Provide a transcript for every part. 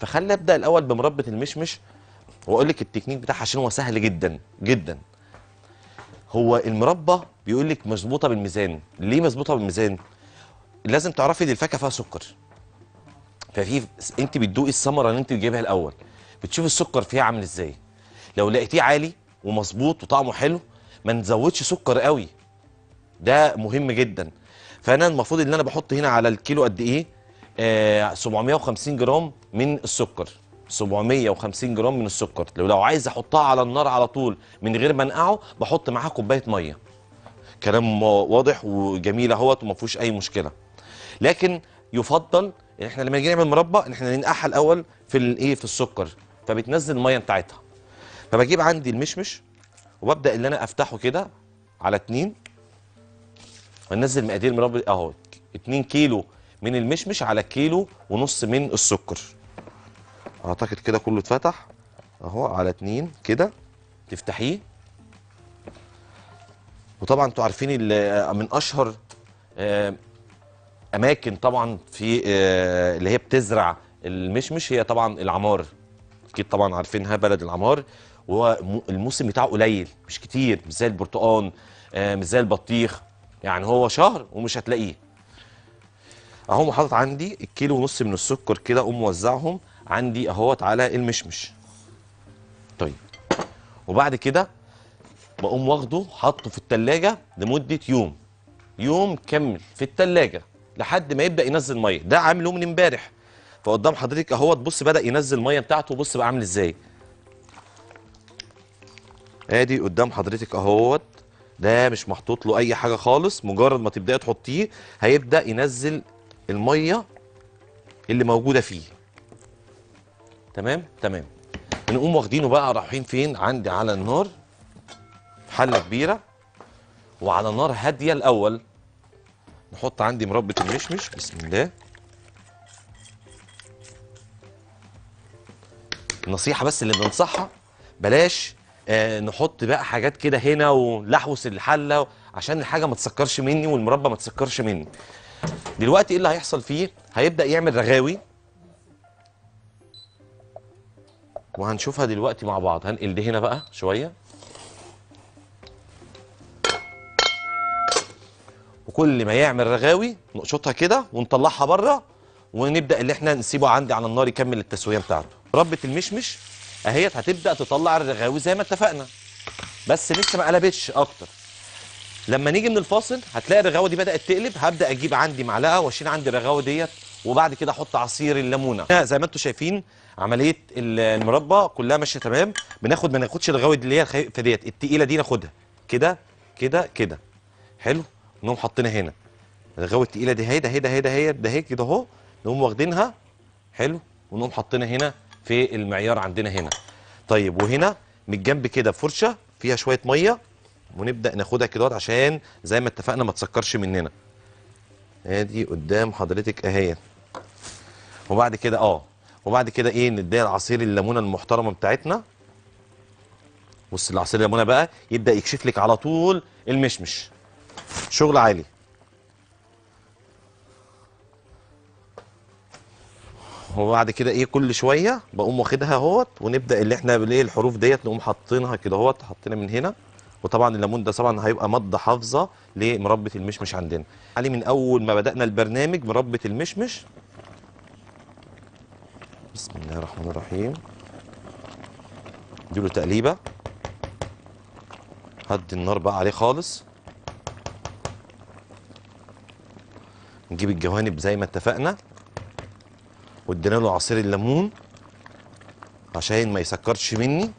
فخلي ابدا الاول بمربة المشمش واقول لك التكنيك بتاعها عشان هو سهل جدا جدا هو المربى بيقول لك مظبوطه بالميزان ليه مظبوطه بالميزان لازم تعرفي دي الفاكهه فيها سكر ففي انت بتدوقي الثمره اللي انت بتجيبها الاول بتشوف السكر فيها عامل ازاي لو لقيتيه عالي ومظبوط وطعمه حلو ما نزودش سكر قوي ده مهم جدا فانا المفروض ان انا بحط هنا على الكيلو قد ايه 750 آه، جرام من السكر 750 جرام من السكر لو لو عايز احطها على النار على طول من غير ما انقعه بحط معاها كوبايه ميه كلام واضح وجميل اهوت وما فيهوش اي مشكله لكن يفضل ان احنا لما نيجي نعمل مربى ان احنا ننقعها الاول في الايه في السكر فبتنزل الميه بتاعتها فبجيب عندي المشمش وببدا ان انا افتحه كده على اتنين وانزل مقادير مربى اهو 2 كيلو من المشمش على كيلو ونص من السكر اعتقد كده كله اتفتح اهو على اتنين كده تفتحيه وطبعا انتوا عارفين من اشهر آه، اماكن طبعا في آه، اللي هي بتزرع المشمش هي طبعا العمار اكيد طبعا عارفينها بلد العمار والموسم بتاعه قليل مش كتير مش زي البرتقان آه، مش زي البطيخ يعني هو شهر ومش هتلاقيه اهو حاطط عندي الكيلو ونص من السكر كده اقوم موزعهم عندي اهوت على المشمش طيب وبعد كده بقوم واخده حاطه في التلاجة لمدة يوم يوم كامل في التلاجة لحد ما يبدأ ينزل مية ده عامله من امبارح فقدام حضرتك اهوت بص بدأ ينزل المية بتاعته وبص بقى عامل ازاي ادي قدام حضرتك اهوت ده مش محطوط له اي حاجه خالص مجرد ما تبداي تحطيه هيبدا ينزل الميه اللي موجوده فيه تمام تمام نقوم واخدينه بقى رايحين فين عندي على النار حله كبيره وعلى نار هاديه الاول نحط عندي مربة المشمش بسم الله النصيحة بس اللي بننصحها بلاش آه نحط بقى حاجات كده هنا ولحوس الحلة عشان الحاجة ما تسكرش مني والمربى ما تسكرش مني دلوقتي ايه اللي هيحصل فيه هيبدا يعمل رغاوي وهنشوفها دلوقتي مع بعض هنقل ده هنا بقى شويه وكل ما يعمل رغاوي نقشطها كده ونطلعها بره ونبدا اللي احنا نسيبه عندي على النار يكمل التسويه بتاعته ربه المشمش اهيت هتبدا تطلع الرغاوي زي ما اتفقنا بس لسه ما قلبتش اكتر لما نيجي من الفاصل هتلاقي الرغاوه دي بدات تقلب هبدا اجيب عندي معلقه واشيل عندي الرغاوه ديت وبعد كده احط عصير الليمونه زي ما انتم شايفين عمليه المربى كلها ماشيه تمام بناخد ما ناخدش الرغاوه اللي هي الخفيفه ديت التقيله دي ناخدها كده كده كده حلو نقوم حاطينها هنا الرغاوه التقيله دي اهي ده هي ده هي ده هي ده كده اهو نقوم واخدينها حلو ونقوم حاطينها هنا في المعيار عندنا هنا طيب وهنا من الجنب كده فرشه فيها شويه ميه ونبدا ناخدها كده عشان زي ما اتفقنا ما تسكرش مننا ادي قدام حضرتك اهي وبعد كده اه وبعد كده ايه نديها العصير الليمونه المحترمه بتاعتنا بص العصير الليمونه بقى يبدا يكشف لك على طول المشمش شغل عالي وبعد كده ايه كل شويه بقوم واخدها اهوت ونبدا اللي احنا بالايه الحروف ديت نقوم حاطينها كده اهوت حاطينها من هنا وطبعا الليمون ده طبعا هيبقى مض حافظه لمربه المشمش عندنا علي من اول ما بدانا البرنامج مربه المشمش بسم الله الرحمن الرحيم اديله تقليبه هدي النار بقى عليه خالص نجيب الجوانب زي ما اتفقنا وادينا له عصير الليمون عشان ما يسكرش مني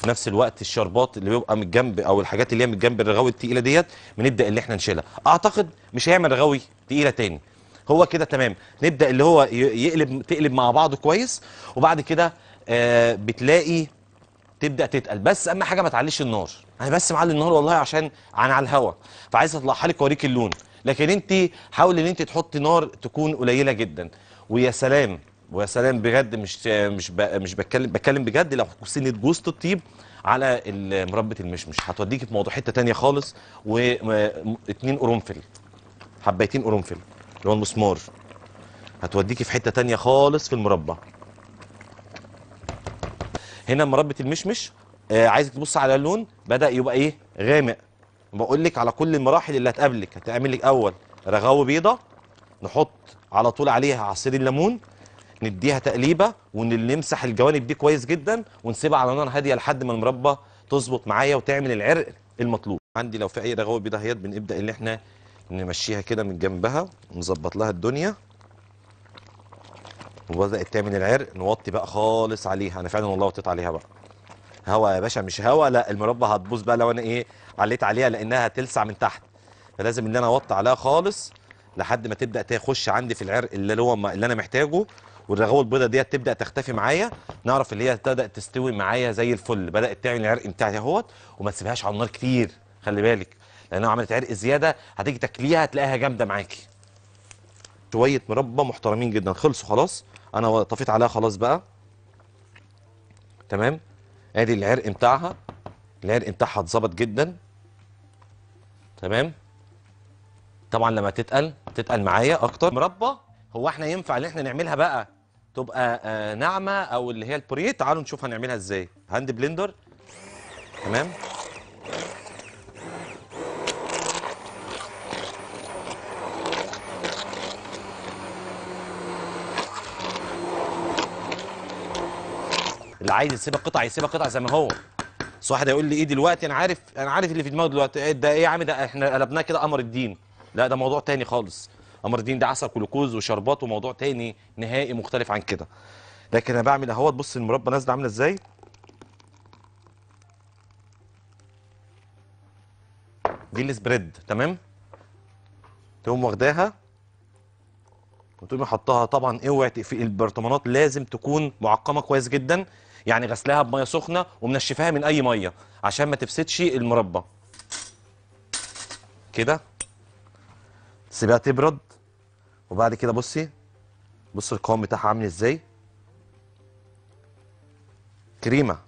وفي نفس الوقت الشربات اللي بيبقى من الجنب او الحاجات اللي هي من الجنب الرغاوي التقيله ديت بنبدا اللي احنا نشيلها اعتقد مش هيعمل رغاوي تقيله تاني هو كده تمام نبدا اللي هو يقلب تقلب مع بعضه كويس وبعد كده آه بتلاقي تبدا تتقل بس اهم حاجه ما تعليش النار انا بس معلي النار والله عشان انا على الهوا فعايز اطلعها لك اوريك اللون لكن انت حاولي ان انت تحطي نار تكون قليله جدا ويا سلام ويا سلام بجد مش مش مش بتكلم بتكلم بجد لو سنه بوست الطيب على مربة المشمش هتوديكي في موضوع حته ثانيه خالص و اتنين قرنفل حبايتين قرنفل اللي هو المسمار هتوديكي في حته ثانيه خالص في المربى هنا مربة المشمش آه عايزك تبص على اللون بدا يبقى ايه غامق بقول لك على كل المراحل اللي هتقابلك هتعمل لك اول رغاوه بيضه نحط على طول عليها عصير الليمون نديها تقليبه ونمسح الجوانب دي كويس جدا ونسيبها على نار هاديه لحد ما المربى تظبط معايا وتعمل العرق المطلوب عندي لو في اي رغوه بيضاهيات بنبدا ان احنا نمشيها كده من جنبها نظبط لها الدنيا وبدات تعمل العرق نوطي بقى خالص عليها انا فعلا والله وطيت عليها بقى هوا يا باشا مش هوا لا المربى هتبوظ بقى لو انا ايه عليت عليها لانها هتلسع من تحت فلازم ان انا اوطي عليها خالص لحد ما تبدا تخش عندي في العرق اللي هو اللي انا محتاجه والرغوه البيضاء ديت تبدا تختفي معايا نعرف اللي هي بدات تستوي معايا زي الفل بدات تعمل العرق بتاعي اهوت وما تسيبهاش على النار كتير خلي بالك لان لو عملت عرق زياده هتيجي تاكليها هتلاقيها جامده معاكي شويه مربى محترمين جدا خلصوا خلاص انا طفيت عليها خلاص بقى تمام ادي العرق بتاعها العرق بتاعها اتظبط جدا تمام طبعا لما تتقل تتقل معايا اكتر مربى هو احنا ينفع ان احنا نعملها بقى تبقى آه ناعمه او اللي هي البوريه تعالوا نشوف هنعملها ازاي هاند بلندر تمام اللي عايز يسيبها قطع يسيبها قطع زي ما هو بس واحد هيقول لي ايه دلوقتي انا عارف انا عارف اللي في دماغه دلوقتي إيه ده ايه يا عم ده احنا قلبناه كده قمر الدين لا ده موضوع تاني خالص امر الدين ده عسل جلوكوز وشربات وموضوع تاني نهائي مختلف عن كده لكن انا بعمل اهوت بص المربى نازله عامله ازاي دي السبريد تمام تقوم واخداها وتقوم حطها طبعا اوعي في البرطمانات لازم تكون معقمه كويس جدا يعني غسلها بميه سخنه ومنشفاها من اي ميه عشان ما تفسدش المربى كده سيبها تبرد وبعد كده بصي بص القوام بتاعها عامل ازاي كريمه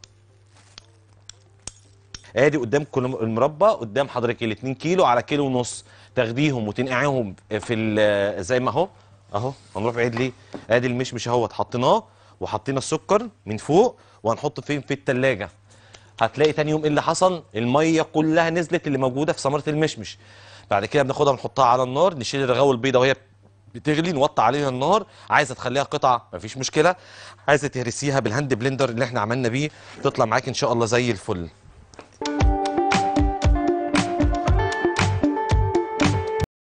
ادي قدام كل المربى قدام حضرتك ال 2 كيلو على كيلو ونص تاخديهم وتنقعيهم في زي ما اهو اهو هنروح بعيد ليه ادي المشمش اهوت حطيناه وحطينا السكر من فوق وهنحط فين في التلاجه هتلاقي تاني يوم ايه اللي حصل الميه كلها نزلت اللي موجوده في ثمره المشمش بعد كده بناخدها ونحطها على النار نشيل الرغاوه البيضاء وهي بتغلي نوطي عليها النار عايزه تخليها قطع مفيش مشكله عايزه تهرسيها بالهاند بلندر اللي احنا عملنا بيه تطلع معاك ان شاء الله زي الفل